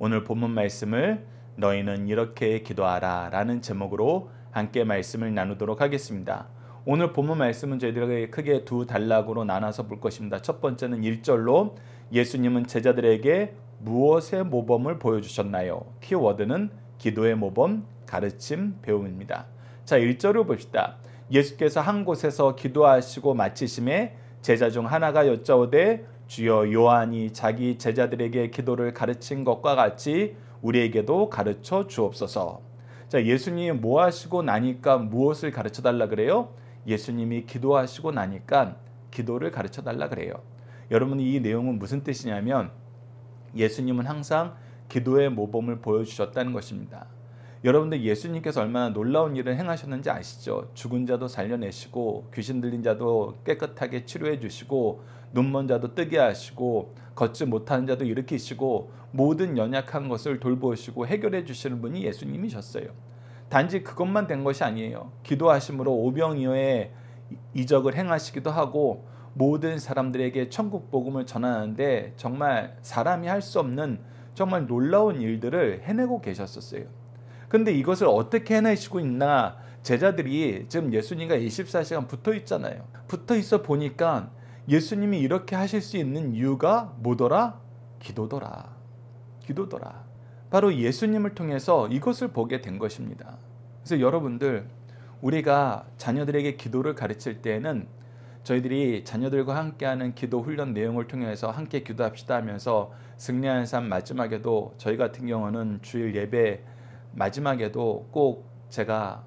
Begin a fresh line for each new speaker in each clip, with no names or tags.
오늘 본문 말씀을 너희는 이렇게 기도하라 라는 제목으로 함께 말씀을 나누도록 하겠습니다. 오늘 본문 말씀은 저희들에게 크게 두 단락으로 나눠서 볼 것입니다. 첫 번째는 1절로 예수님은 제자들에게 무엇의 모범을 보여주셨나요? 키워드는 기도의 모범, 가르침, 배움입니다. 자, 1절을 봅시다. 예수께서 한 곳에서 기도하시고 마치심에 제자 중 하나가 여짜오되 주여 요한이 자기 제자들에게 기도를 가르친 것과 같이 우리에게도 가르쳐 주옵소서. 자, 예수님 뭐 하시고 나니까 무엇을 가르쳐 달라 그래요? 예수님이 기도하시고 나니까 기도를 가르쳐 달라 그래요. 여러분 이 내용은 무슨 뜻이냐면 예수님은 항상 기도의 모범을 보여주셨다는 것입니다. 여러분들 예수님께서 얼마나 놀라운 일을 행하셨는지 아시죠? 죽은 자도 살려내시고 귀신 들린 자도 깨끗하게 치료해 주시고 눈먼 자도 뜨게 하시고 걷지 못하는 자도 일으키시고 모든 연약한 것을 돌보시고 해결해 주시는 분이 예수님이셨어요. 단지 그것만 된 것이 아니에요. 기도하심으로 오병이어의 이적을 행하시기도 하고 모든 사람들에게 천국 복음을 전하는데 정말 사람이 할 수 없는 정말 놀라운 일들을 해내고 계셨었어요. 근데 이것을 어떻게 해내시고 있나 제자들이 지금 예수님과 24시간 붙어 있잖아요. 붙어 있어 보니까 예수님이 이렇게 하실 수 있는 이유가 뭐더라? 기도더라. 기도더라. 바로 예수님을 통해서 이것을 보게 된 것입니다. 그래서 여러분들 우리가 자녀들에게 기도를 가르칠 때에는 저희들이 자녀들과 함께하는 기도 훈련 내용을 통해서 함께 기도합시다 하면서 승리하삶 마지막에도 저희 같은 경우는 주일 예배 마지막에도 꼭 제가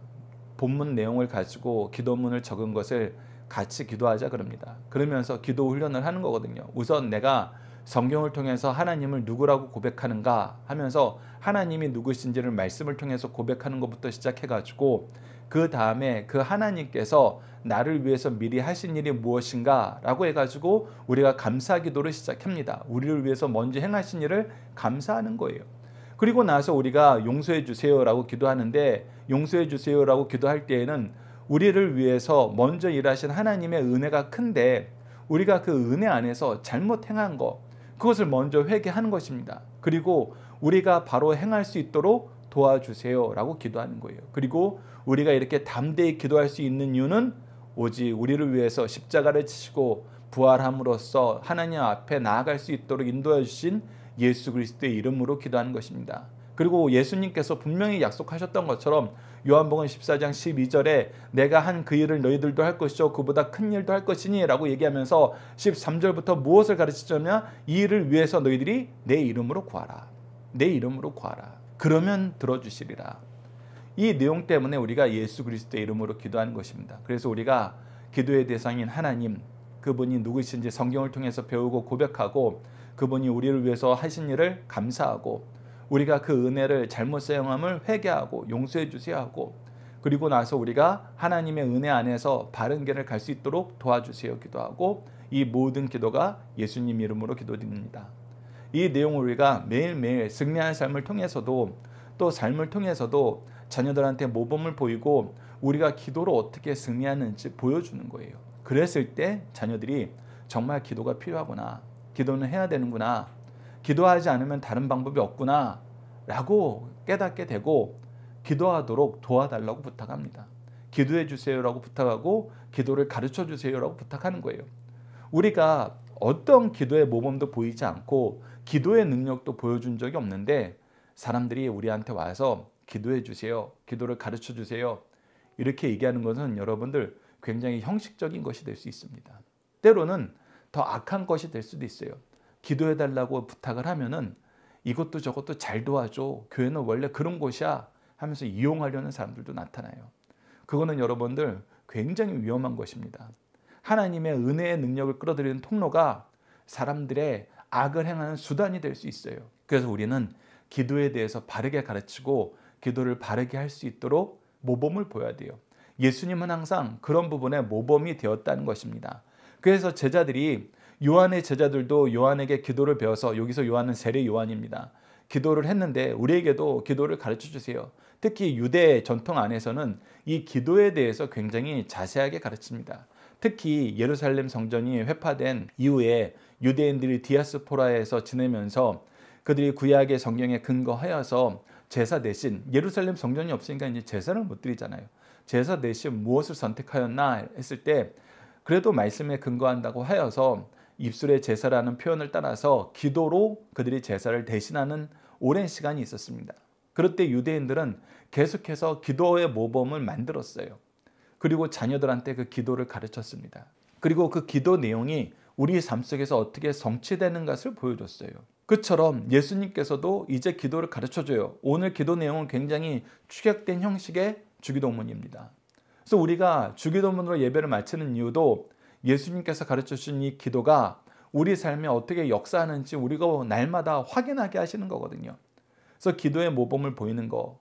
본문 내용을 가지고 기도문을 적은 것을 같이 기도하자 그럽니다. 그러면서 기도 훈련을 하는 거거든요. 우선 내가 성경을 통해서 하나님을 누구라고 고백하는가 하면서 하나님이 누구신지를 말씀을 통해서 고백하는 것부터 시작해 가지고 그 다음에 그 하나님께서 나를 위해서 미리 하신 일이 무엇인가라고 해 가지고 우리가 감사 기도를 시작합니다. 우리를 위해서 먼저 행하신 일을 감사하는 거예요. 그리고 나서 우리가 용서해 주세요라고 기도하는데 용서해 주세요라고 기도할 때에는 우리를 위해서 먼저 일하신 하나님의 은혜가 큰데 우리가 그 은혜 안에서 잘못 행한 것 그것을 먼저 회개하는 것입니다. 그리고 우리가 바로 행할 수 있도록 도와주세요라고 기도하는 거예요. 그리고 우리가 이렇게 담대히 기도할 수 있는 이유는 오직 우리를 위해서 십자가를 치시고 부활함으로써 하나님 앞에 나아갈 수 있도록 인도해 주신 예수 그리스도의 이름으로 기도하는 것입니다. 그리고 예수님께서 분명히 약속하셨던 것처럼 요한복음 14장 12절에 내가 한 그 일을 너희들도 할 것이요 그보다 큰 일도 할 것이니라고 얘기하면서 13절부터 무엇을 가르치자면 이 일을 위해서 너희들이 내 이름으로 구하라. 내 이름으로 구하라. 그러면 들어주시리라. 이 내용 때문에 우리가 예수 그리스도의 이름으로 기도하는 것입니다. 그래서 우리가 기도의 대상인 하나님 그분이 누구신지 성경을 통해서 배우고 고백하고 그분이 우리를 위해서 하신 일을 감사하고 우리가 그 은혜를 잘못 사용함을 회개하고 용서해 주세요 하고 그리고 나서 우리가 하나님의 은혜 안에서 바른 길을 갈 수 있도록 도와주세요 기도하고 이 모든 기도가 예수님 이름으로 기도드립니다. 이 내용을 우리가 매일매일 승리한 삶을 통해서도 또 삶을 통해서도 자녀들한테 모범을 보이고 우리가 기도로 어떻게 승리하는지 보여주는 거예요. 그랬을 때 자녀들이 정말 기도가 필요하구나. 기도는 해야 되는구나. 기도하지 않으면 다른 방법이 없구나 라고 깨닫게 되고 기도하도록 도와달라고 부탁합니다. 기도해 주세요라고 부탁하고 기도를 가르쳐 주세요라고 부탁하는 거예요. 우리가 어떤 기도의 모범도 보이지 않고 기도의 능력도 보여준 적이 없는데 사람들이 우리한테 와서 기도해 주세요. 기도를 가르쳐 주세요. 이렇게 얘기하는 것은 여러분들 굉장히 형식적인 것이 될 수 있습니다. 때로는 더 악한 것이 될 수도 있어요. 기도해 달라고 부탁을 하면은 이것도 저것도 잘 도와줘. 교회는 원래 그런 곳이야 하면서 이용하려는 사람들도 나타나요. 그거는 여러분들 굉장히 위험한 것입니다. 하나님의 은혜의 능력을 끌어들이는 통로가 사람들의 악을 행하는 수단이 될 수 있어요. 그래서 우리는 기도에 대해서 바르게 가르치고 기도를 바르게 할 수 있도록 모범을 보여야 돼요. 예수님은 항상 그런 부분에 모범이 되었다는 것입니다. 그래서 제자들이 요한의 제자들도 요한에게 기도를 배워서 여기서 요한은 세례 요한입니다. 기도를 했는데 우리에게도 기도를 가르쳐 주세요. 특히 유대 전통 안에서는 이 기도에 대해서 굉장히 자세하게 가르칩니다. 특히 예루살렘 성전이 회파된 이후에 유대인들이 디아스포라에서 지내면서 그들이 구약의 성경에 근거하여서 제사 대신 예루살렘 성전이 없으니까 이제 제사를 못 드리잖아요. 제사 대신 무엇을 선택하였나 했을 때 그래도 말씀에 근거한다고 하여서 입술의 제사라는 표현을 따라서 기도로 그들이 제사를 대신하는 오랜 시간이 있었습니다. 그럴 때 유대인들은 계속해서 기도의 모범을 만들었어요. 그리고 자녀들한테 그 기도를 가르쳤습니다. 그리고 그 기도 내용이 우리 삶 속에서 어떻게 성취되는 것을 보여줬어요. 그처럼 예수님께서도 이제 기도를 가르쳐줘요. 오늘 기도 내용은 굉장히 축약된 형식의 주기도문입니다. 그래서 우리가 주기도문으로 예배를 마치는 이유도 예수님께서 가르쳐 주신 이 기도가 우리 삶에 어떻게 역사하는지 우리가 날마다 확인하게 하시는 거거든요. 그래서 기도의 모범을 보이는 거,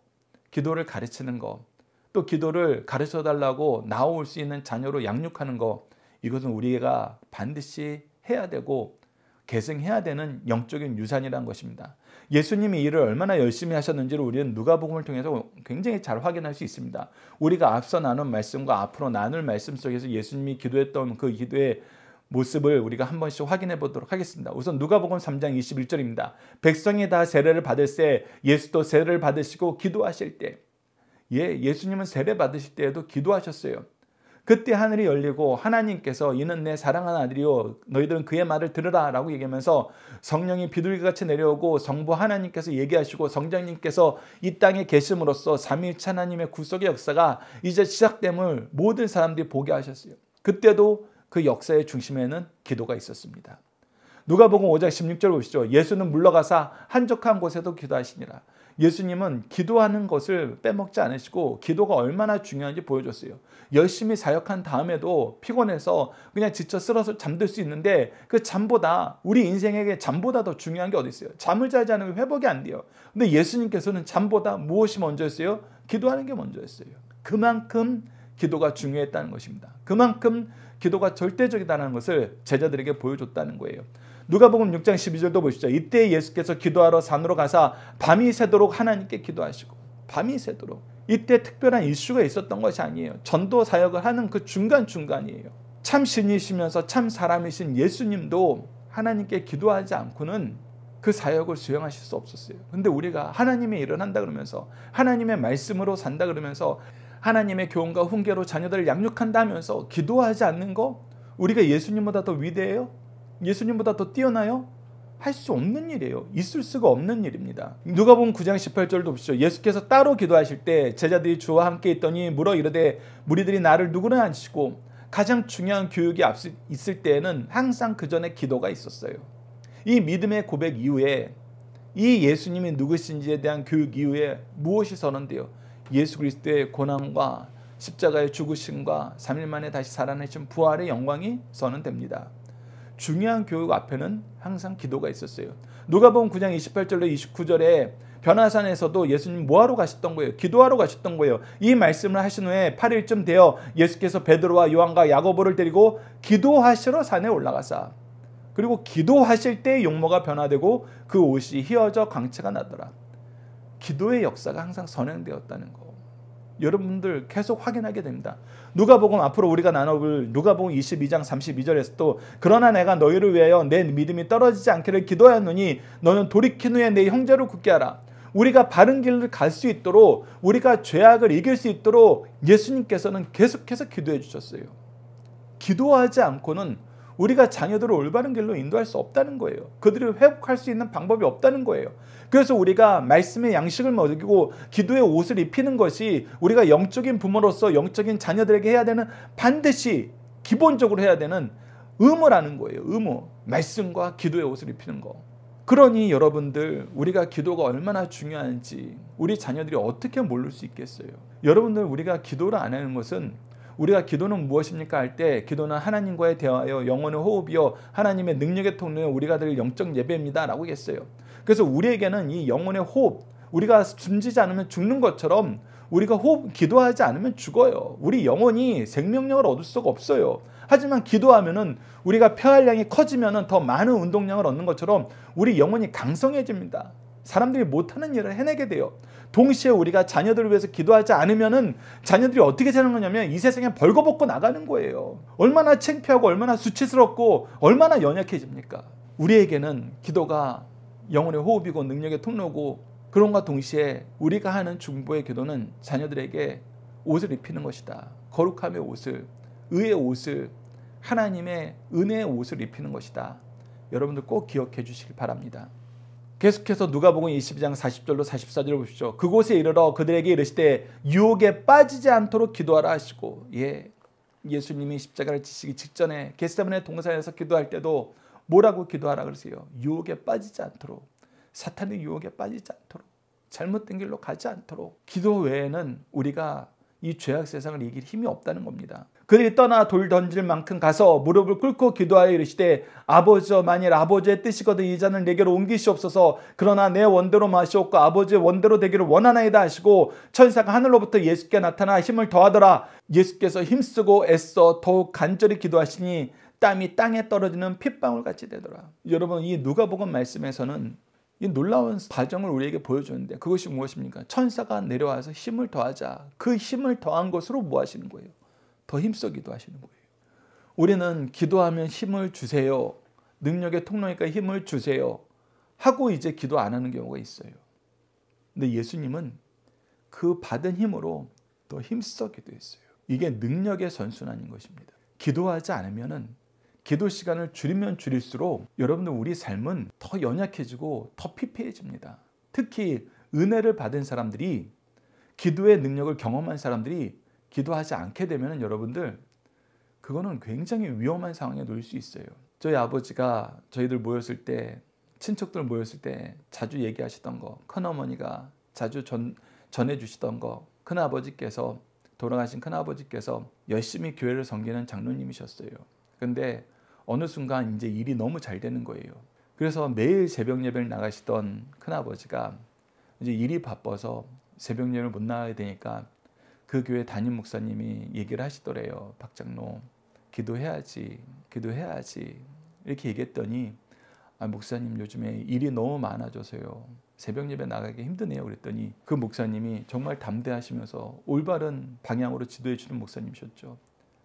기도를 가르치는 거, 또 기도를 가르쳐 달라고 나올 수 있는 자녀로 양육하는 거, 이것은 우리가 반드시 해야 되고 계승해야 되는 영적인 유산이라는 것입니다. 예수님이 일을 얼마나 열심히 하셨는지를 우리는 누가복음을 통해서 굉장히 잘 확인할 수 있습니다. 우리가 앞서 나눈 말씀과 앞으로 나눌 말씀 속에서 예수님이 기도했던 그 기도의 모습을 우리가 한 번씩 확인해 보도록 하겠습니다. 우선 누가복음 3장 21절입니다. 백성이 다 세례를 받을 때 예수도 세례를 받으시고 기도하실 때 예, 예수님은 세례 받으실 때에도 기도하셨어요. 그때 하늘이 열리고 하나님께서 이는 내 사랑하는 아들이요 너희들은 그의 말을 들으라 라고 얘기하면서 성령이 비둘기같이 내려오고 성부 하나님께서 얘기하시고 성장님께서 이 땅에 계심으로써 삼일체 하나님의 구속의 역사가 이제 시작됨을 모든 사람들이 보게 하셨어요. 그때도 그 역사의 중심에는 기도가 있었습니다. 누가 보고 5장 16절 보시죠. 예수는 물러가사 한적한 곳에도 기도하시니라. 예수님은 기도하는 것을 빼먹지 않으시고 기도가 얼마나 중요한지 보여줬어요. 열심히 사역한 다음에도 피곤해서 그냥 지쳐 쓰러서 잠들 수 있는데 그 잠보다 우리 인생에게 잠보다 더 중요한 게 어디 있어요? 잠을 자지 않으면 회복이 안 돼요. 근데 예수님께서는 잠보다 무엇이 먼저였어요? 기도하는 게 먼저였어요. 그만큼 기도가 중요했다는 것입니다. 그만큼 기도가 절대적이다는 것을 제자들에게 보여줬다는 거예요. 누가복음 6장 12절도 보시죠 이때 예수께서 기도하러 산으로 가사 밤이 새도록 하나님께 기도하시고 밤이 새도록 이때 특별한 이슈가 있었던 것이 아니에요. 전도 사역을 하는 그 중간중간이에요. 참 신이시면서 참 사람이신 예수님도 하나님께 기도하지 않고는 그 사역을 수행하실 수 없었어요. 근데 우리가 하나님의 일을 한다 그러면서 하나님의 말씀으로 산다 그러면서 하나님의 교훈과 훈계로 자녀들을 양육한다면서 기도하지 않는 거 우리가 예수님보다 더 위대해요? 예수님보다 더 뛰어나요? 할 수 없는 일이에요. 있을 수가 없는 일입니다. 누가복음 9장 18절도 보시죠. 예수께서 따로 기도하실 때 제자들이 주와 함께 있더니 물어 이르되 무리들이 나를 누구나 안치고 가장 중요한 교육이 있을 때에는 항상 그 전에 기도가 있었어요. 이 믿음의 고백 이후에 이 예수님이 누구신지에 대한 교육 이후에 무엇이 서는데요? 예수 그리스도의 고난과 십자가의 죽으심과 3일 만에 다시 살아내신 부활의 영광이 서는 됩니다. 중요한 교육 앞에는 항상 기도가 있었어요. 누가복음 9장 28절로 29절에 변화산에서도 예수님 뭐하러 가셨던 거예요? 기도하러 가셨던 거예요. 이 말씀을 하신 후에 8일쯤 되어 예수께서 베드로와 요한과 야고보를 데리고 기도하시러 산에 올라가사. 그리고 기도하실 때 용모가 변화되고 그 옷이 휘어져 광채가 나더라. 기도의 역사가 항상 선행되었다는 거. 여러분들 계속 확인하게 됩니다. 누가복음 앞으로 우리가 나눠볼 누가복음 22장 32절에서 또 그러나 내가 너희를 위하여 내 믿음이 떨어지지 않기를 기도하노니 너는 돌이킨 후에 내 형제로 굳게 하라. 우리가 바른 길을 갈 수 있도록 우리가 죄악을 이길 수 있도록 예수님께서는 계속해서 기도해 주셨어요. 기도하지 않고는 우리가 자녀들을 올바른 길로 인도할 수 없다는 거예요. 그들을 회복할 수 있는 방법이 없다는 거예요. 그래서 우리가 말씀의 양식을 먹이고 기도의 옷을 입히는 것이 우리가 영적인 부모로서 영적인 자녀들에게 해야 되는 반드시 기본적으로 해야 되는 의무라는 거예요. 의무. 말씀과 기도의 옷을 입히는 거. 그러니 여러분들 우리가 기도가 얼마나 중요한지 우리 자녀들이 어떻게 모를 수 있겠어요. 여러분들 우리가 기도를 안 하는 것은 우리가 기도는 무엇입니까 할 때 기도는 하나님과의 대화요 영혼의 호흡이요 하나님의 능력의 통로요 우리가 들 영적 예배입니다라고 했어요. 그래서 우리에게는 이 영혼의 호흡 우리가 숨지지 않으면 죽는 것처럼 우리가 호흡 기도하지 않으면 죽어요. 우리 영혼이 생명력을 얻을 수가 없어요. 하지만 기도하면은 우리가 폐활량이 커지면은 더 많은 운동량을 얻는 것처럼 우리 영혼이 강성해집니다. 사람들이 못하는 일을 해내게 돼요. 동시에 우리가 자녀들을 위해서 기도하지 않으면은 자녀들이 어떻게 되는 거냐면 이 세상에 벌거벗고 나가는 거예요. 얼마나 창피하고 얼마나 수치스럽고 얼마나 연약해집니까? 우리에게는 기도가 영혼의 호흡이고 능력의 통로고 그런가 동시에 우리가 하는 중보의 기도는 자녀들에게 옷을 입히는 것이다. 거룩함의 옷을, 의의 옷을, 하나님의 은혜의 옷을 입히는 것이다. 여러분들 꼭 기억해 주시길 바랍니다. 계속해서 누가 보고 22장 40절로 44절을 보십시오. 그곳에 이르러 그들에게 이르시되 유혹에 빠지지 않도록 기도하라 하시고 예. 예수님이 십자가를 지시기 직전에 겟세마네 동산에서 기도할 때도 뭐라고 기도하라 그러세요. 유혹에 빠지지 않도록 사탄의 유혹에 빠지지 않도록 잘못된 길로 가지 않도록 기도 외에는 우리가 이 죄악 세상을 이길 힘이 없다는 겁니다. 그들이 떠나 돌 던질 만큼 가서 무릎을 꿇고 기도하여 이르시되 아버지여 만일 아버지의 뜻이거든 이 잔을 내게로 옮기시옵소서 그러나 내 원대로 마시옵고 아버지의 원대로 되기를 원하나이다 하시고 천사가 하늘로부터 예수께 나타나 힘을 더하더라 예수께서 힘쓰고 애써 더욱 간절히 기도하시니 땀이 땅에 떨어지는 핏방울같이 되더라 여러분 이 누가복음 말씀에서는 이 놀라운 과정을 우리에게 보여주는데 그것이 무엇입니까? 천사가 내려와서 힘을 더하자 그 힘을 더한 것으로 뭐 하시는 거예요? 더 힘써 기도하시는 거예요. 우리는 기도하면 힘을 주세요. 능력의 통로니까 힘을 주세요. 하고 이제 기도 안 하는 경우가 있어요. 근데 예수님은 그 받은 힘으로 더 힘써 기도했어요. 이게 능력의 선순환인 것입니다. 기도하지 않으면은 기도 시간을 줄이면 줄일수록 여러분들 우리 삶은 더 연약해지고 더 피폐해집니다. 특히 은혜를 받은 사람들이 기도의 능력을 경험한 사람들이 기도하지 않게 되면 여러분들 그거는 굉장히 위험한 상황에 놓일 수 있어요. 저희 아버지가 저희들 모였을 때 친척들 모였을 때 자주 얘기하시던 거, 큰어머니가 자주 전, 전해주시던 거, 큰아버지께서 돌아가신 큰아버지께서 열심히 교회를 섬기는 장로님이셨어요. 근데 어느 순간 이제 일이 너무 잘 되는 거예요. 그래서 매일 새벽 예배를 나가시던 큰아버지가 이제 일이 바빠서 새벽 예배를 못 나가게 되니까 그 교회 담임 목사님이 얘기를 하시더래요. 박장로 기도해야지, 기도해야지 이렇게 얘기했더니 아, 목사님 요즘에 일이 너무 많아져서요. 새벽 예배 나가기 힘드네요. 그랬더니 그 목사님이 정말 담대하시면서 올바른 방향으로 지도해 주는 목사님이셨죠.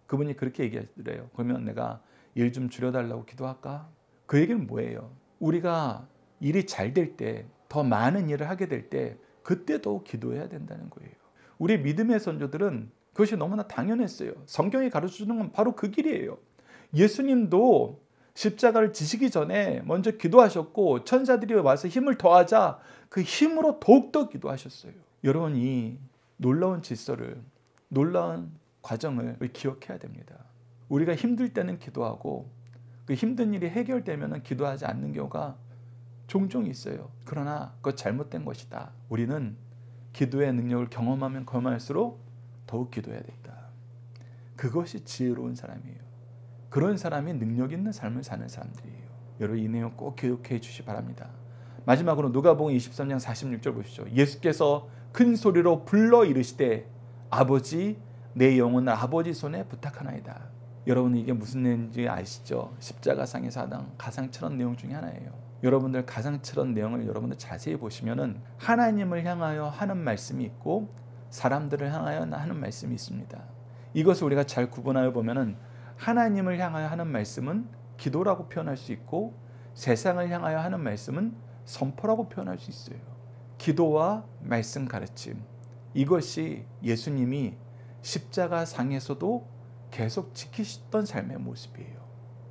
그분이 그렇게 얘기하더래요. 시 그러면 내가 일 좀 줄여달라고 기도할까? 그 얘기는 뭐예요? 우리가 일이 잘 될 때, 더 많은 일을 하게 될 때, 그때도 기도해야 된다는 거예요. 우리 믿음의 선조들은 그것이 너무나 당연했어요. 성경이 가르쳐주는 건 바로 그 길이에요. 예수님도 십자가를 지시기 전에 먼저 기도하셨고 천사들이 와서 힘을 더하자 그 힘으로 더욱더 기도하셨어요. 여러분 이 놀라운 질서를 놀라운 과정을 기억해야 됩니다. 우리가 힘들 때는 기도하고 그 힘든 일이 해결되면 기도하지 않는 경우가 종종 있어요. 그러나 그것 잘못된 것이다. 우리는 기도의 능력을 경험하면 경험할수록 더욱 기도해야 된다. 그것이 지혜로운 사람이에요. 그런 사람이 능력 있는 삶을 사는 사람들이에요. 여러분 이 내용 꼭 기억해 주시 바랍니다. 마지막으로 누가복음 23장 46절 보시죠. 예수께서 큰 소리로 불러 이르시되 아버지 내 영혼을 아버지 손에 부탁하나이다. 여러분 이게 무슨 내용인지 아시죠? 십자가상의 사당 가상처럼 내용 중에 하나예요. 여러분들 가상처럼 내용을 여러분들 자세히 보시면은 하나님을 향하여 하는 말씀이 있고 사람들을 향하여 하는 말씀이 있습니다. 이것을 우리가 잘 구분하여 보면은 하나님을 향하여 하는 말씀은 기도라고 표현할 수 있고 세상을 향하여 하는 말씀은 선포라고 표현할 수 있어요. 기도와 말씀 가르침 이것이 예수님이 십자가 상에서도 계속 지키셨던 삶의 모습이에요.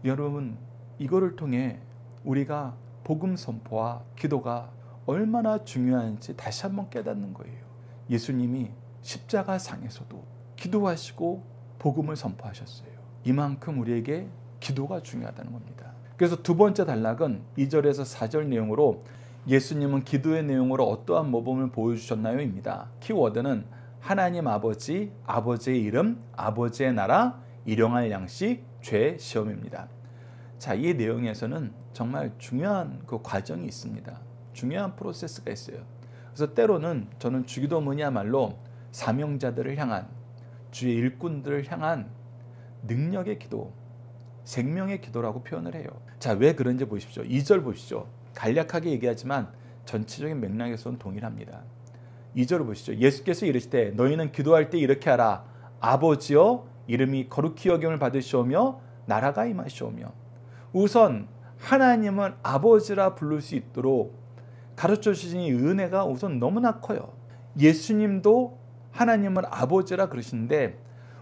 여러분 이거를 통해 우리가 복음 선포와 기도가 얼마나 중요한지 다시 한번 깨닫는 거예요. 예수님이 십자가 상에서도 기도하시고 복음을 선포하셨어요. 이만큼 우리에게 기도가 중요하다는 겁니다. 그래서 두 번째 단락은 2절에서 4절 내용으로 예수님은 기도의 내용으로 어떠한 모범을 보여주셨나요? 입니다. 키워드는 하나님 아버지, 아버지의 이름, 아버지의 나라, 일용할 양식, 죄, 시험입니다. 자, 이 내용에서는 정말 중요한 그 과정이 있습니다. 중요한 프로세스가 있어요. 그래서 때로는 저는 주기도문이야말로 사명자들을 향한 주의 일꾼들을 향한 능력의 기도, 생명의 기도라고 표현을 해요. 자, 왜 그런지 보십시오. 2절 보십시오. 간략하게 얘기하지만 전체적인 맥락에서는 동일합니다. 2절을 보시죠. 예수께서 이르시되 너희는 기도할 때 이렇게 하라. 아버지여 이름이 거룩히 여김을 받으시오며 나라가 임하시오며 우선 하나님을 아버지라 부를 수 있도록 가르쳐 주신 이 은혜가 우선 너무나 커요. 예수님도 하나님은 아버지라 그러신데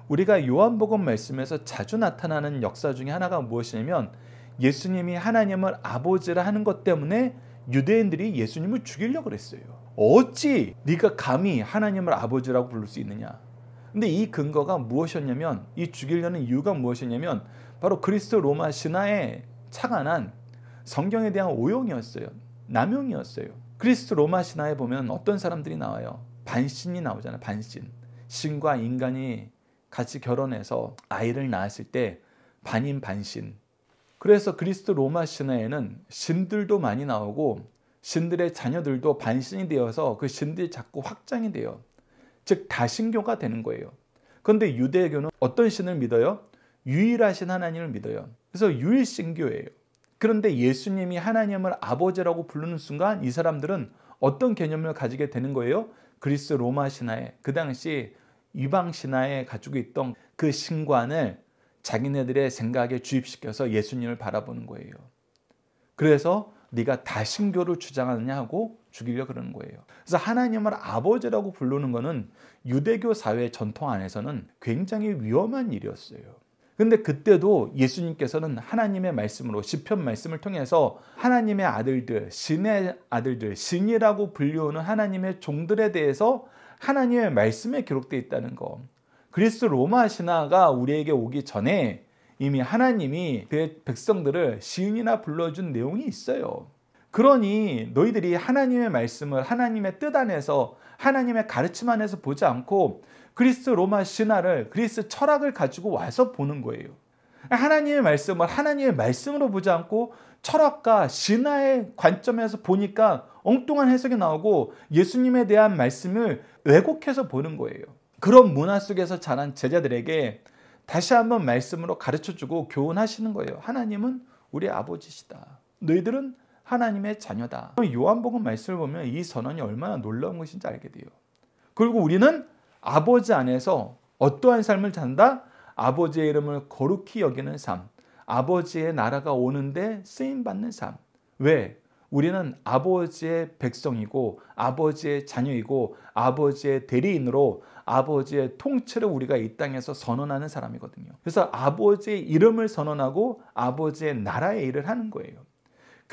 우리가 요한복음 말씀에서 자주 나타나는 역사 중에 하나가 무엇이냐면 예수님이 하나님을 아버지라 하는 것 때문에 유대인들이 예수님을 죽이려고 그랬어요. 어찌 네가 감히 하나님을 아버지라고 부를 수 있느냐? 근데 이 근거가 무엇이었냐면 이 죽이려는 이유가 무엇이냐면 바로 그리스도 로마 신화에 착안한 성경에 대한 오용이었어요. 남용이었어요. 그리스도 로마 신화에 보면 어떤 사람들이 나와요. 반신이 나오잖아요. 반신. 신과 인간이 같이 결혼해서 아이를 낳았을 때 반인 반신. 그래서 그리스도 로마 신화에는 신들도 많이 나오고 신들의 자녀들도 반신이 되어서 그 신들이 자꾸 확장이 돼요. 즉 다신교가 되는 거예요. 그런데 유대교는 어떤 신을 믿어요? 유일하신 하나님을 믿어요. 그래서 유일신교예요. 그런데 예수님이 하나님을 아버지라고 부르는 순간 이 사람들은 어떤 개념을 가지게 되는 거예요? 그리스 로마 신화에 그 당시 유방 신화에 가지고 있던 그 신관을 자기네들의 생각에 주입시켜서 예수님을 바라보는 거예요. 그래서 네가 다 신교를 주장하느냐 하고 죽이려 그러는 거예요. 그래서 하나님을 아버지라고 부르는 것은 유대교 사회 전통 안에서는 굉장히 위험한 일이었어요. 근데 그때도 예수님께서는 하나님의 말씀으로 시편 말씀을 통해서 하나님의 아들들, 신의 아들들, 신이라고 불리우는 하나님의 종들에 대해서 하나님의 말씀에 기록되어 있다는 것. 그리스 로마 신화가 우리에게 오기 전에 이미 하나님이 그 백성들을 신이나 불러준 내용이 있어요. 그러니 너희들이 하나님의 말씀을 하나님의 뜻 안에서 하나님의 가르침 안에서 보지 않고 그리스 로마 신화를 그리스 철학을 가지고 와서 보는 거예요. 하나님의 말씀을 하나님의 말씀으로 보지 않고 철학과 신화의 관점에서 보니까 엉뚱한 해석이 나오고 예수님에 대한 말씀을 왜곡해서 보는 거예요. 그런 문화 속에서 자란 제자들에게 다시 한번 말씀으로 가르쳐 주고 교훈하시는 거예요. 하나님은 우리 아버지시다. 너희들은 하나님의 자녀다. 요한복음 말씀을 보면 이 선언이 얼마나 놀라운 것인지 알게 돼요. 그리고 우리는 아버지 안에서 어떠한 삶을 산다? 아버지의 이름을 거룩히 여기는 삶, 아버지의 나라가 오는데 쓰임받는 삶. 왜? 우리는 아버지의 백성이고 아버지의 자녀이고 아버지의 대리인으로 아버지의 통치를 우리가 이 땅에서 선언하는 사람이거든요. 그래서 아버지의 이름을 선언하고 아버지의 나라의 일을 하는 거예요.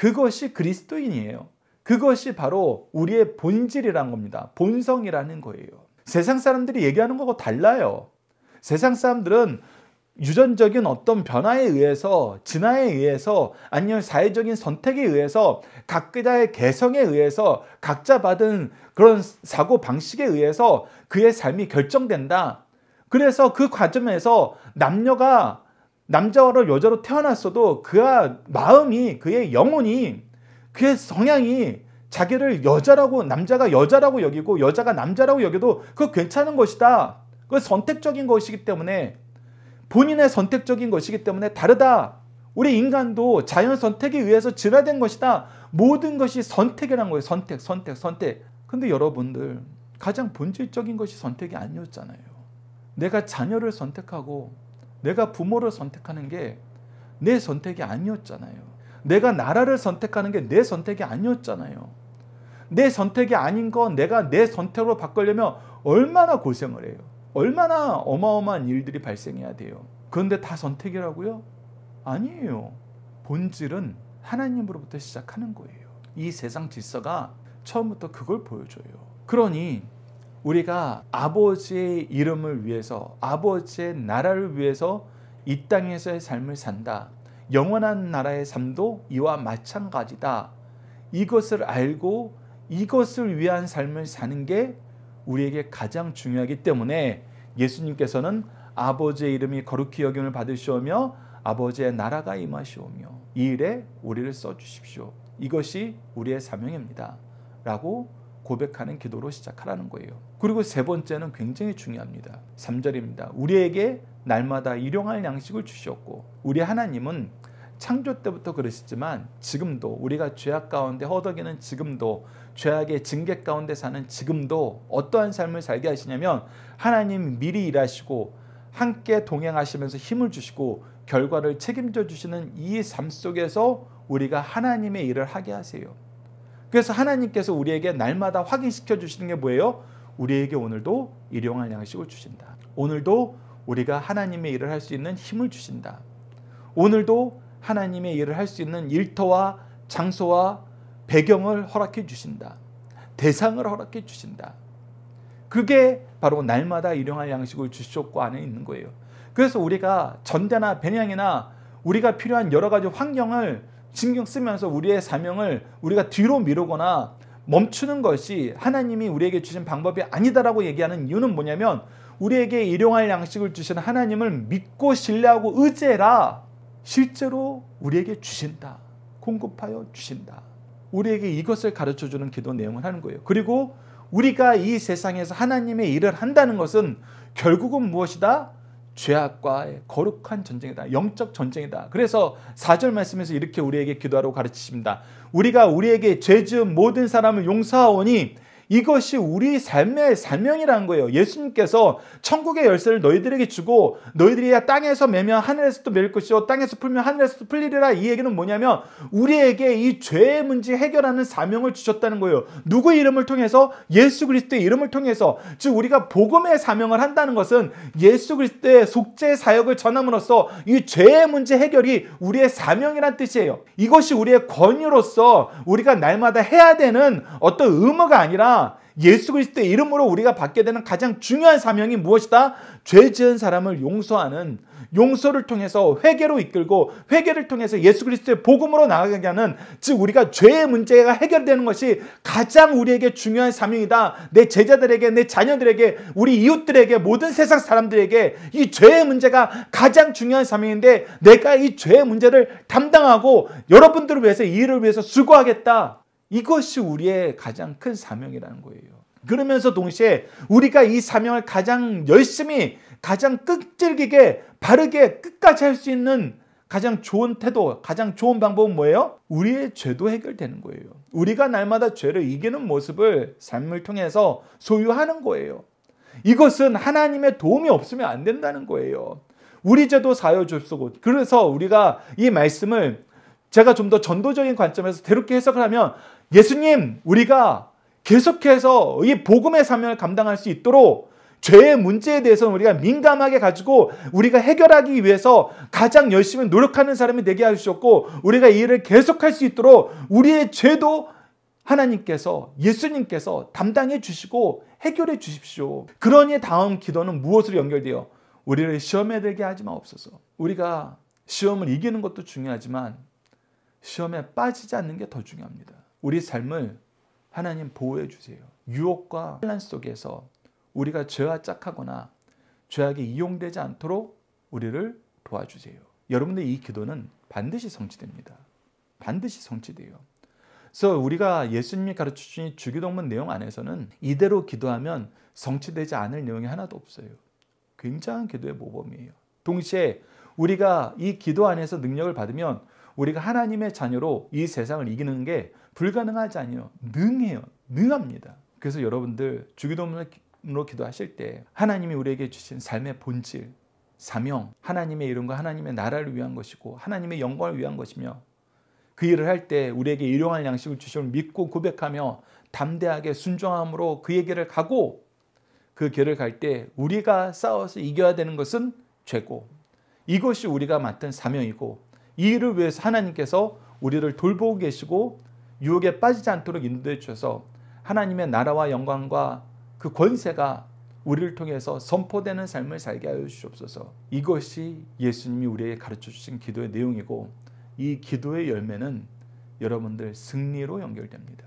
그것이 그리스도인이에요. 그것이 바로 우리의 본질이란 겁니다. 본성이라는 거예요. 세상 사람들이 얘기하는 거하고 달라요. 세상 사람들은 유전적인 어떤 변화에 의해서, 진화에 의해서, 아니면 사회적인 선택에 의해서, 각자의 개성에 의해서, 각자 받은 그런 사고 방식에 의해서 그의 삶이 결정된다. 그래서 그 과정에서 남녀가 남자로 여자로 태어났어도 그의 마음이 그의 영혼이 그의 성향이 자기를 여자라고 남자가 여자라고 여기고 여자가 남자라고 여겨도 그거 괜찮은 것이다. 그건 선택적인 것이기 때문에 본인의 선택적인 것이기 때문에 다르다. 우리 인간도 자연 선택에 의해서 진화된 것이다. 모든 것이 선택이란 거예요. 선택, 선택, 선택. 근데 여러분들 가장 본질적인 것이 선택이 아니었잖아요. 내가 자녀를 선택하고 내가 부모를 선택하는 게 내 선택이 아니었잖아요. 내가 나라를 선택하는 게 내 선택이 아니었잖아요. 내 선택이 아닌 건 내가 내 선택으로 바꾸려면 얼마나 고생을 해요. 얼마나 어마어마한 일들이 발생해야 돼요. 그런데 다 선택이라고요? 아니에요. 본질은 하나님으로부터 시작하는 거예요. 이 세상 질서가 처음부터 그걸 보여줘요. 그러니 우리가 아버지의 이름을 위해서 아버지의 나라를 위해서 이 땅에서의 삶을 산다. 영원한 나라의 삶도 이와 마찬가지다. 이것을 알고 이것을 위한 삶을 사는 게 우리에게 가장 중요하기 때문에 예수님께서는 아버지의 이름이 거룩히 여김을 받으시오며 아버지의 나라가 임하시오며 이 일에 우리를 써주십시오. 이것이 우리의 사명입니다. 라고 고백하는 기도로 시작하라는 거예요. 그리고 세 번째는 굉장히 중요합니다. 3절입니다. 우리에게 날마다 일용할 양식을 주시고 우리 하나님은 창조 때부터 그러시지만 지금도 우리가 죄악 가운데 허덕이는 지금도 죄악의 징계 가운데 사는 지금도 어떠한 삶을 살게 하시냐면 하나님 미리 일하시고 함께 동행하시면서 힘을 주시고 결과를 책임져 주시는 이 삶 속에서 우리가 하나님의 일을 하게 하세요. 그래서 하나님께서 우리에게 날마다 확인시켜 주시는 게 뭐예요? 우리에게 오늘도 일용할 양식을 주신다. 오늘도 우리가 하나님의 일을 할 수 있는 힘을 주신다. 오늘도 하나님의 일을 할 수 있는 일터와 장소와 배경을 허락해 주신다. 대상을 허락해 주신다. 그게 바로 날마다 일용할 양식을 주시옵고 안에 있는 거예요. 그래서 우리가 전대나 배양이나 우리가 필요한 여러 가지 환경을 신경 쓰면서 우리의 사명을 우리가 뒤로 미루거나 멈추는 것이 하나님이 우리에게 주신 방법이 아니다라고 얘기하는 이유는 뭐냐면 우리에게 일용할 양식을 주신 하나님을 믿고 신뢰하고 의지해라. 실제로 우리에게 주신다. 공급하여 주신다. 우리에게 이것을 가르쳐 주는 기도 내용을 하는 거예요. 그리고 우리가 이 세상에서 하나님의 일을 한다는 것은 결국은 무엇이다? 죄악과의 거룩한 전쟁이다. 영적 전쟁이다. 그래서 4절 말씀에서 이렇게 우리에게 기도하라고 가르치십니다. 우리가 우리에게 죄 지은 모든 사람을 용서하오니 이것이 우리 삶의 사명이라는 거예요. 예수님께서 천국의 열쇠를 너희들에게 주고 너희들이야 땅에서 매면 하늘에서도 매일 것이요 땅에서 풀면 하늘에서도 풀리리라 이 얘기는 뭐냐면 우리에게 이 죄의 문제 해결하는 사명을 주셨다는 거예요. 누구 이름을 통해서 예수 그리스도의 이름을 통해서 즉 우리가 복음의 사명을 한다는 것은 예수 그리스도의 속죄 사역을 전함으로써 이 죄의 문제 해결이 우리의 사명이란 뜻이에요. 이것이 우리의 권유로서 우리가 날마다 해야 되는 어떤 의무가 아니라 예수 그리스도의 이름으로 우리가 받게 되는 가장 중요한 사명이 무엇이다? 죄 지은 사람을 용서하는 용서를 통해서 회개로 이끌고 회개를 통해서 예수 그리스도의 복음으로 나아가게 하는 즉 우리가 죄의 문제가 해결되는 것이 가장 우리에게 중요한 사명이다. 내 제자들에게 내 자녀들에게 우리 이웃들에게 모든 세상 사람들에게 이 죄의 문제가 가장 중요한 사명인데 내가 이 죄의 문제를 담당하고 여러분들을 위해서 이 일을 위해서 수고하겠다. 이것이 우리의 가장 큰 사명이라는 거예요. 그러면서 동시에 우리가 이 사명을 가장 열심히, 가장 끈질기게, 바르게 끝까지 할 수 있는 가장 좋은 태도, 가장 좋은 방법은 뭐예요? 우리의 죄도 해결되는 거예요. 우리가 날마다 죄를 이기는 모습을 삶을 통해서 소유하는 거예요. 이것은 하나님의 도움이 없으면 안 된다는 거예요. 우리 죄도 사여 줍소고. 그래서 우리가 이 말씀을 제가 좀 더 전도적인 관점에서 대롭게 해석을 하면 예수님, 우리가 계속해서 이 복음의 사명을 감당할 수 있도록 죄의 문제에 대해서 는 우리가 민감하게 가지고 우리가 해결하기 위해서 가장 열심히 노력하는 사람이 되게 하셨고 우리가 이 일을 계속할 수 있도록 우리의 죄도 하나님께서 예수님께서 담당해 주시고 해결해 주십시오. 그러니 다음 기도는 무엇으로 연결돼요? 우리를 시험에 들게 하지 마옵소서. 우리가 시험을 이기는 것도 중요하지만 시험에 빠지지 않는 게 더 중요합니다. 우리 삶을 하나님 보호해 주세요. 유혹과 혼란 속에서 우리가 죄와 짝하거나 죄악에 이용되지 않도록 우리를 도와주세요. 여러분의 이 기도는 반드시 성취됩니다. 반드시 성취돼요. 그래서 우리가 예수님이 가르쳐 주신 주기도문 내용 안에서는 이대로 기도하면 성취되지 않을 내용이 하나도 없어요. 굉장한 기도의 모범이에요. 동시에 우리가 이 기도 안에서 능력을 받으면 우리가 하나님의 자녀로 이 세상을 이기는 게 불가능하지 아니요 능해요. 능합니다. 그래서 여러분들 주기도문으로 기도하실 때 하나님이 우리에게 주신 삶의 본질, 사명, 하나님의 이름과 하나님의 나라를 위한 것이고 하나님의 영광을 위한 것이며 그 일을 할 때 우리에게 일용할 양식을 주심을 믿고 고백하며 담대하게 순종함으로 그의 길을 가고 그 길을 갈 때 우리가 싸워서 이겨야 되는 것은 죄고 이것이 우리가 맡은 사명이고 이 일을 위해서 하나님께서 우리를 돌보고 계시고 유혹에 빠지지 않도록 인도해 주셔서 하나님의 나라와 영광과 그 권세가 우리를 통해서 선포되는 삶을 살게 하여 주옵소서. 이것이 예수님이 우리에게 가르쳐 주신 기도의 내용이고 이 기도의 열매는 여러분들 승리로 연결됩니다.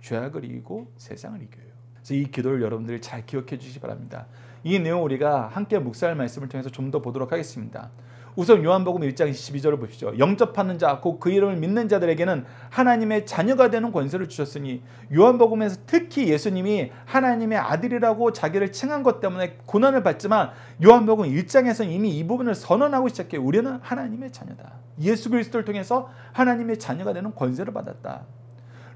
죄악을 이기고 세상을 이겨요. 그래서 이 기도를 여러분들이 잘 기억해 주시기 바랍니다. 이 내용 우리가 함께 묵살 말씀을 통해서 좀 더 보도록 하겠습니다. 우선 요한복음 1장 22절을 보십시오. 영접하는 자, 곧 그 이름을 믿는 자들에게는 하나님의 자녀가 되는 권세를 주셨으니 요한복음에서 특히 예수님이 하나님의 아들이라고 자기를 칭한 것 때문에 고난을 받지만 요한복음 1장에서는 이미 이 부분을 선언하고 시작해 우리는 하나님의 자녀다. 예수 그리스도를 통해서 하나님의 자녀가 되는 권세를 받았다.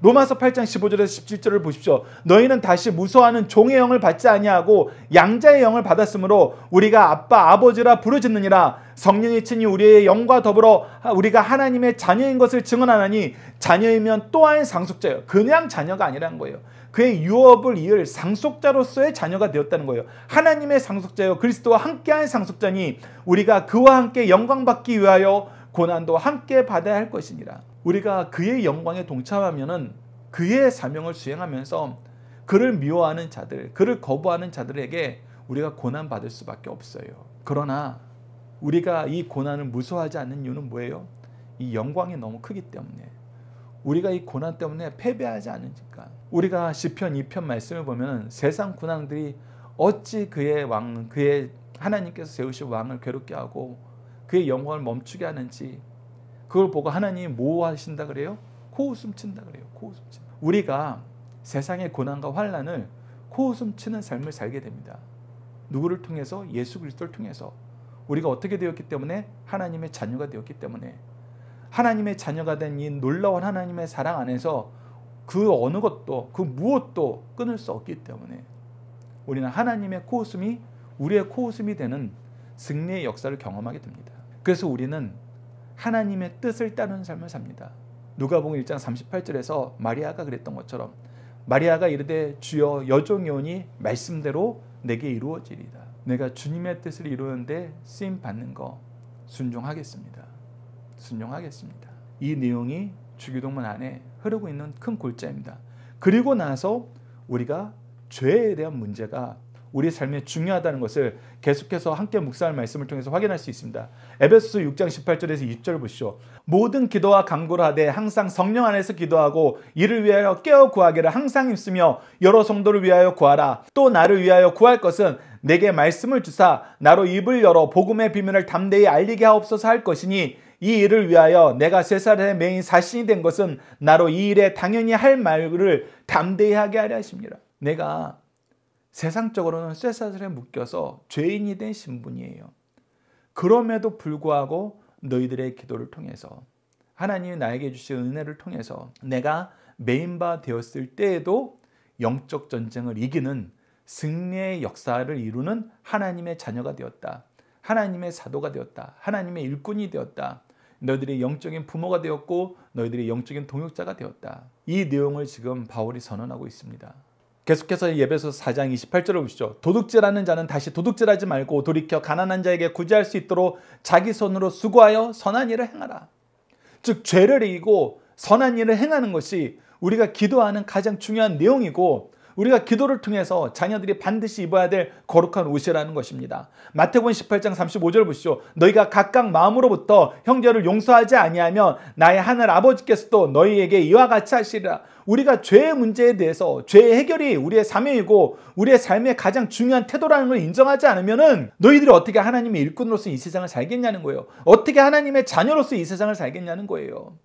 로마서 8장 15절에서 17절을 보십시오. 너희는 다시 무서워하는 종의 영을 받지 아니하고 양자의 영을 받았으므로 우리가 아빠 아버지라 부르짖느니라 성령이 친히 우리의 영과 더불어 우리가 하나님의 자녀인 것을 증언하나니 자녀이면 또한 상속자요 그냥 자녀가 아니라 거예요. 그의 유업을 이을 상속자로서의 자녀가 되었다는 거예요. 하나님의 상속자요 그리스도와 함께한 상속자니 우리가 그와 함께 영광 받기 위하여 고난도 함께 받아야 할 것이니라. 우리가 그의 영광에 동참하면은 그의 사명을 수행하면서 그를 미워하는 자들, 그를 거부하는 자들에게 우리가 고난 받을 수밖에 없어요. 그러나 우리가 이 고난을 무서워하지 않는 이유는 뭐예요? 이 영광이 너무 크기 때문에 우리가 이 고난 때문에 패배하지 않으니까 우리가 시편 2편 말씀을 보면 세상 군왕들이 어찌 그의 왕 그의 하나님께서 세우신 왕을 괴롭게 하고 그의 영광을 멈추게 하는지 그걸 보고 하나님이 뭐 하신다 그래요? 코웃음 친다 그래요. 코웃음 친 우리가 세상의 고난과 환란을 코웃음 치는 삶을 살게 됩니다. 누구를 통해서? 예수 그리스도를 통해서. 우리가 어떻게 되었기 때문에? 하나님의 자녀가 되었기 때문에. 하나님의 자녀가 된 이 놀라운 하나님의 사랑 안에서 그 어느 것도 그 무엇도 끊을 수 없기 때문에 우리는 하나님의 코웃음이 우리의 코웃음이 되는 승리의 역사를 경험하게 됩니다. 그래서 우리는 하나님의 뜻을 따르는 삶을 삽니다. 누가복음 1장 38절에서 마리아가 그랬던 것처럼 마리아가 이르되 주여 여종이오니 말씀대로 내게 이루어지리다. 내가 주님의 뜻을 이루는데 쓰임 받는 거 순종하겠습니다. 순종하겠습니다. 이 내용이 주기도문 안에 흐르고 있는 큰 골자입니다. 그리고 나서 우리가 죄에 대한 문제가 우리 삶에 중요하다는 것을 계속해서 함께 묵상할 말씀을 통해서 확인할 수 있습니다. 에베소서 6장 18절에서 20절 보시죠. 모든 기도와 간구를 하되 항상 성령 안에서 기도하고 이를 위하여 깨어 구하기를 항상 힘쓰며 여러 성도를 위하여 구하라. 또 나를 위하여 구할 것은 내게 말씀을 주사 나로 입을 열어 복음의 비밀을 담대히 알리게 하옵소서 할 것이니 이 일을 위하여 내가 세살에 매인 사신이 된 것은 나로 이 일에 당연히 할 말을 담대히 하게 하려 하십니다. 내가 세상적으로는 쇠사슬에 묶여서 죄인이 된 신분이에요. 그럼에도 불구하고 너희들의 기도를 통해서 하나님이 나에게 주신 은혜를 통해서 내가 메인바 되었을 때에도 영적 전쟁을 이기는 승리의 역사를 이루는 하나님의 자녀가 되었다. 하나님의 사도가 되었다. 하나님의 일꾼이 되었다. 너희들이 영적인 부모가 되었고 너희들이 영적인 동역자가 되었다. 이 내용을 지금 바울이 선언하고 있습니다. 계속해서 예배소 4장 28절을 보시죠. 도둑질하는 자는 다시 도둑질하지 말고 돌이켜 가난한 자에게 구제할 수 있도록 자기 손으로 수고하여 선한 일을 행하라. 즉 죄를 이기고 선한 일을 행하는 것이 우리가 기도하는 가장 중요한 내용이고 우리가 기도를 통해서 자녀들이 반드시 입어야 될 거룩한 옷이라는 것입니다. 마태복음 18장 35절 보시죠. 너희가 각각 마음으로부터 형제를 용서하지 아니하면 나의 하늘 아버지께서도 너희에게 이와 같이 하시리라. 우리가 죄의 문제에 대해서 죄의 해결이 우리의 사명이고 우리의 삶의 가장 중요한 태도라는 걸 인정하지 않으면은 너희들이 어떻게 하나님의 일꾼으로서 이 세상을 살겠냐는 거예요. 어떻게 하나님의 자녀로서 이 세상을 살겠냐는 거예요.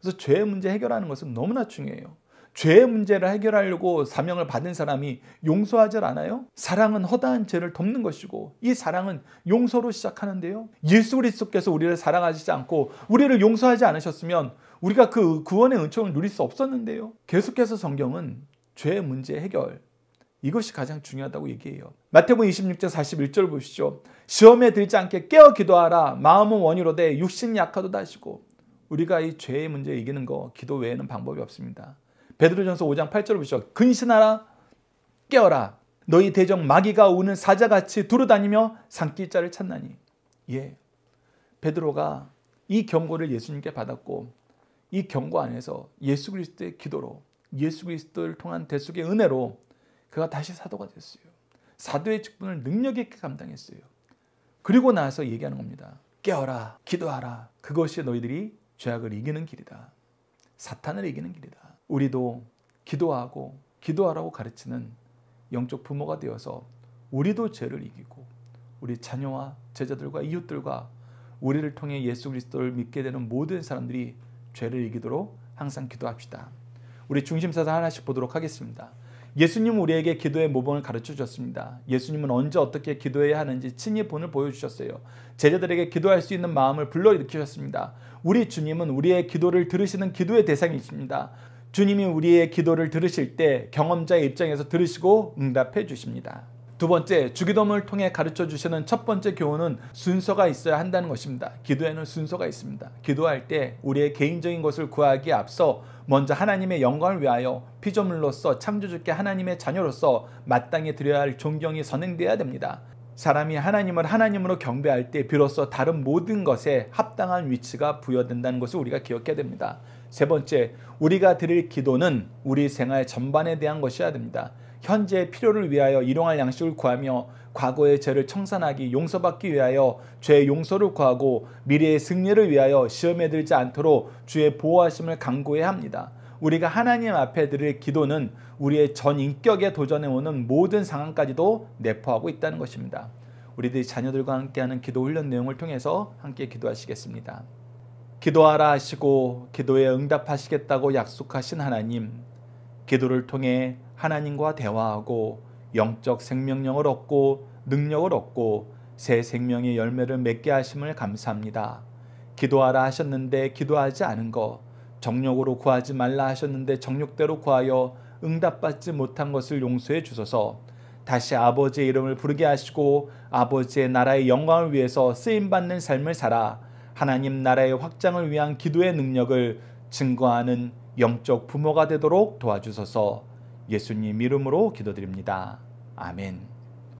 그래서 죄의 문제 해결하는 것은 너무나 중요해요. 죄의 문제를 해결하려고 사명을 받은 사람이 용서하질 않아요? 사랑은 허다한 죄를 돕는 것이고 이 사랑은 용서로 시작하는데요. 예수 그리스도께서 우리를 사랑하시지 않고 우리를 용서하지 않으셨으면 우리가 그 구원의 은총을 누릴 수 없었는데요. 계속해서 성경은 죄의 문제 해결 이것이 가장 중요하다고 얘기해요. 마태복음 2 6절 41절 보시죠. 시험에 들지 않게 깨어 기도하라. 마음은 원이로되 육신 약하도다 하 시고 우리가 이 죄의 문제 이기는 거 기도 외에는 방법이 없습니다. 베드로전서 5장 8절 보시죠. 근신하라 깨어라 너희 대적 마귀가 우는 사자같이 두루다니며 산길자를 찾나니. 예. 베드로가 이 경고를 예수님께 받았고 이 경고 안에서 예수 그리스도의 기도로 예수 그리스도를 통한 대속의 은혜로 그가 다시 사도가 됐어요. 사도의 직분을 능력 있게 감당했어요. 그리고 나서 얘기하는 겁니다. 깨어라, 기도하라. 그것이 너희들이 죄악을 이기는 길이다. 사탄을 이기는 길이다. 우리도 기도하고 기도하라고 가르치는 영적 부모가 되어서 우리도 죄를 이기고 우리 자녀와 제자들과 이웃들과 우리를 통해 예수 그리스도를 믿게 되는 모든 사람들이 죄를 이기도록 항상 기도합시다. 우리 중심사상 하나씩 보도록 하겠습니다. 예수님 우리에게 기도의 모범을 가르쳐 주셨습니다. 예수님은 언제 어떻게 기도해야 하는지 친히 본을 보여주셨어요. 제자들에게 기도할 수 있는 마음을 불러일으키셨습니다. 우리 주님은 우리의 기도를 들으시는 기도의 대상이십니다. 주님이 우리의 기도를 들으실 때 경험자의 입장에서 들으시고 응답해 주십니다. 두 번째, 주기도문을 통해 가르쳐 주시는 첫 번째 교훈은 순서가 있어야 한다는 것입니다. 기도에는 순서가 있습니다. 기도할 때 우리의 개인적인 것을 구하기에 앞서 먼저 하나님의 영광을 위하여 피조물로서 창조주께 하나님의 자녀로서 마땅히 드려야 할 존경이 선행돼야 됩니다. 사람이 하나님을 하나님으로 경배할 때 비로소 다른 모든 것에 합당한 위치가 부여된다는 것을 우리가 기억해야 됩니다. 세 번째, 우리가 드릴 기도는 우리 생활 전반에 대한 것이어야 됩니다. 현재의 필요를 위하여 일용할 양식을 구하며 과거의 죄를 청산하기 용서받기 위하여 죄의 용서를 구하고 미래의 승리를 위하여 시험에 들지 않도록 주의 보호하심을 강구해야 합니다. 우리가 하나님 앞에 드릴 기도는 우리의 전 인격에 도전해오는 모든 상황까지도 내포하고 있다는 것입니다. 우리들이 자녀들과 함께하는 기도 훈련 내용을 통해서 함께 기도하시겠습니다. 기도하라 하시고 기도에 응답하시겠다고 약속하신 하나님, 기도를 통해 하나님과 대화하고 영적 생명력을 얻고 능력을 얻고 새 생명의 열매를 맺게 하심을 감사합니다. 기도하라 하셨는데 기도하지 않은 것, 정력으로 구하지 말라 하셨는데 정력대로 구하여 응답받지 못한 것을 용서해 주소서. 다시 아버지의 이름을 부르게 하시고 아버지의 나라의 영광을 위해서 쓰임 받는 삶을 살아 하나님 나라의 확장을 위한 기도의 능력을 증거하는 영적 부모가 되도록 도와주소서 예수님 이름으로 기도드립니다. 아멘.